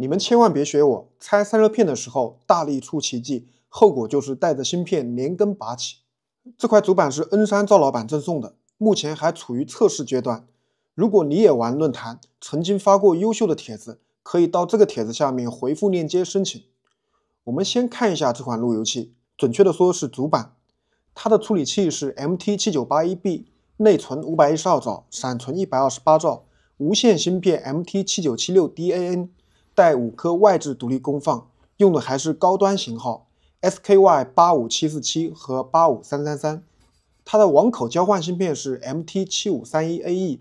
你们千万别学我拆散热片的时候大力出奇迹，后果就是带着芯片连根拔起。这块主板是恩山赵老板赠送的，目前还处于测试阶段。如果你也玩论坛，曾经发过优秀的帖子，可以到这个帖子下面回复链接申请。我们先看一下这款路由器，准确的说是主板，它的处理器是 MT 七九八一 B，内存五百一十二兆，闪存一百二十八兆，无线芯片 MT 七九七六 DAN。带五颗外置独立功放，用的还是高端型号 SKY 八五七四七和八五三三三。它的网口交换芯片是 MT 七五三一 AE，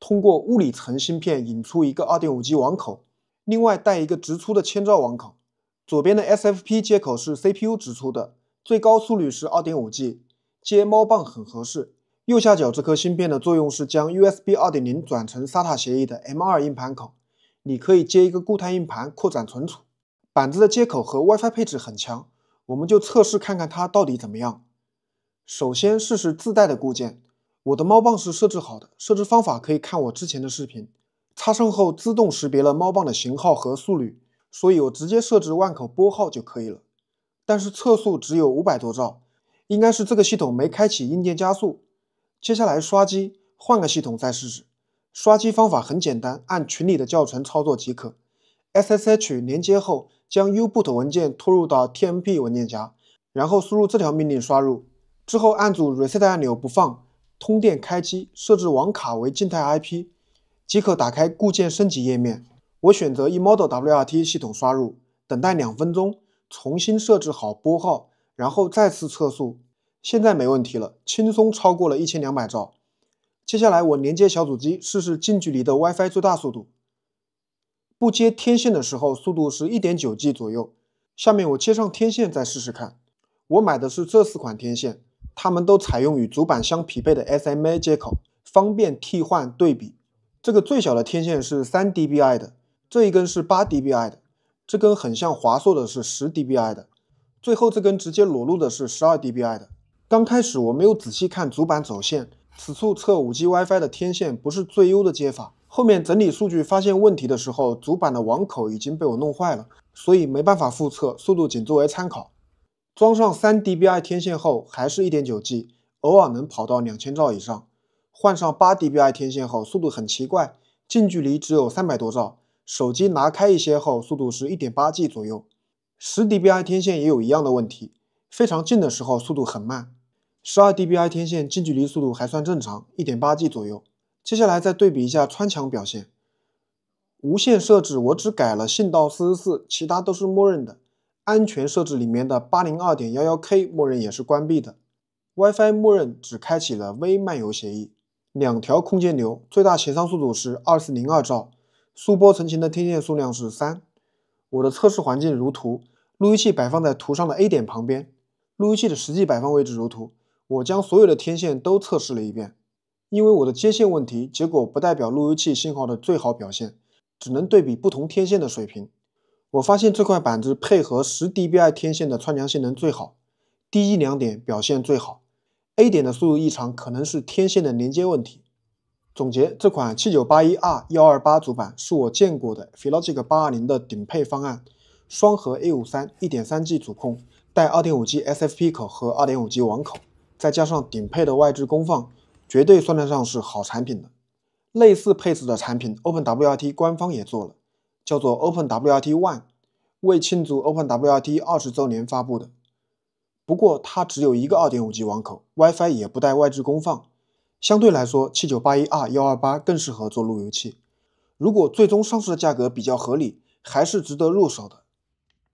通过物理层芯片引出一个二点五 G 网口，另外带一个直出的千兆网口。左边的 SFP 接口是 CPU 直出的，最高速率是二点五 G，接猫棒很合适。右下角这颗芯片的作用是将 USB 二点零转成 SATA 协议的 M2 硬盘口。你可以接一个固态硬盘扩展存储，板子的接口和 WiFi 配置很强，我们就测试看看它到底怎么样。首先试试自带的固件，我的猫棒是设置好的，设置方法可以看我之前的视频。插上后自动识别了猫棒的型号和速率，所以我直接设置万口拨号就可以了。但是测速只有五百多兆，应该是这个系统没开启硬件加速。接下来刷机，换个系统再试试。刷机方法很简单，按群里的教程操作即可。SSH 连接后，将 Uboot 文件拖入到 tmp 文件夹，然后输入这条命令刷入。之后按住 reset 按钮不放，通电开机，设置网卡为静态 IP，即可打开固件升级页面。我选择 eModel WRT 系统刷入，等待两分钟，重新设置好拨号，然后再次测速。现在没问题了，轻松超过了一千两百兆。接下来我连接小主机试试近距离的 WiFi 最大速度。不接天线的时候，速度是一点九 G 左右。下面我接上天线再试试看。我买的是这四款天线，它们都采用与主板相匹配的 SMA 接口，方便替换对比。这个最小的天线是三 dBi 的，这一根是八 dBi 的，这根很像华硕的是十 dBi 的，最后这根直接裸露的是十二 dBi 的。刚开始我没有仔细看主板走线。此处测 5G WiFi 的天线不是最优的接法。后面整理数据发现问题的时候，主板的网口已经被我弄坏了，所以没办法复测，速度仅作为参考。装上三 dBi 天线后还是一点九 G，偶尔能跑到两千兆以上。换上八 dBi 天线后，速度很奇怪，近距离只有三百多兆，手机拿开一些后，速度是一点八 G 左右。十 dBi 天线也有一样的问题，非常近的时候速度很慢。十二 dBi 天线近距离速度还算正常，一点八 G 左右。接下来再对比一下穿墙表现。无线设置我只改了信道四十四，其他都是默认的。安全设置里面的八零二点幺幺 K 默认也是关闭的。WiFi 默认只开启了微漫游协议，两条空间流，最大协商速度是二四零二兆，速波成型的天线数量是三。我的测试环境如图，路由器摆放在图上的 A 点旁边，路由器的实际摆放位置如图。我将所有的天线都测试了一遍，因为我的接线问题，结果不代表路由器信号的最好表现，只能对比不同天线的水平。我发现这块板子配合十 dBi 天线的穿墙性能最好，第一两点表现最好。A 点的速度异常可能是天线的连接问题。总结，这款七九八一二幺二八主板是我见过的 Phylogic 八二零的顶配方案，双核 A 五三一点三 G 主控，带二点五 G SFP 口和二点五 G 网口。再加上顶配的外置功放，绝对算得上是好产品了。类似配置的产品，OpenWRT 官方也做了，叫做 OpenWRT One，为庆祝 OpenWRT 二十周年发布的。不过它只有一个二点五 G 网口，WiFi 也不带外置功放。相对来说，七九八一二幺二八更适合做路由器。如果最终上市的价格比较合理，还是值得入手的。